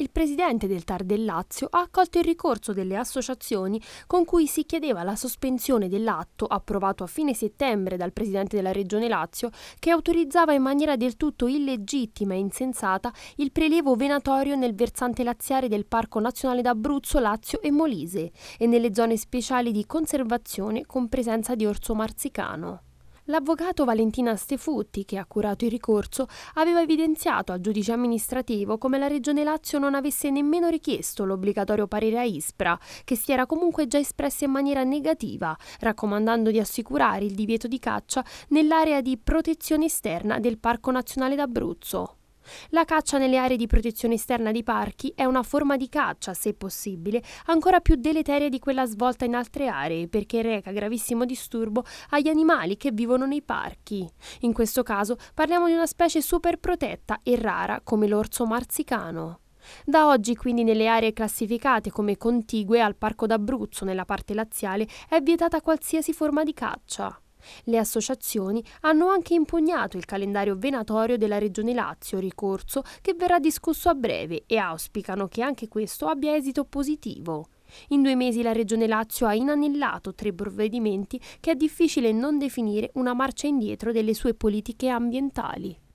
il presidente del TAR del Lazio ha accolto il ricorso delle associazioni con cui si chiedeva la sospensione dell'atto approvato a fine settembre dal presidente della Regione Lazio che autorizzava in maniera del tutto illegittima e insensata il prelievo venatorio nel versante laziale del Parco Nazionale d'Abruzzo, Lazio e Molise e nelle zone speciali di conservazione con presenza di orso marzicano. L'avvocato Valentina Stefutti, che ha curato il ricorso, aveva evidenziato al giudice amministrativo come la Regione Lazio non avesse nemmeno richiesto l'obbligatorio parere a ISPRA, che si era comunque già espressa in maniera negativa, raccomandando di assicurare il divieto di caccia nell'area di protezione esterna del Parco Nazionale d'Abruzzo. La caccia nelle aree di protezione esterna di parchi è una forma di caccia, se possibile, ancora più deleteria di quella svolta in altre aree perché reca gravissimo disturbo agli animali che vivono nei parchi. In questo caso parliamo di una specie super protetta e rara come l'orso marzicano. Da oggi quindi nelle aree classificate come contigue al Parco d'Abruzzo nella parte laziale è vietata qualsiasi forma di caccia. Le associazioni hanno anche impugnato il calendario venatorio della Regione Lazio, ricorso che verrà discusso a breve e auspicano che anche questo abbia esito positivo. In due mesi la Regione Lazio ha inanellato tre provvedimenti che è difficile non definire una marcia indietro delle sue politiche ambientali.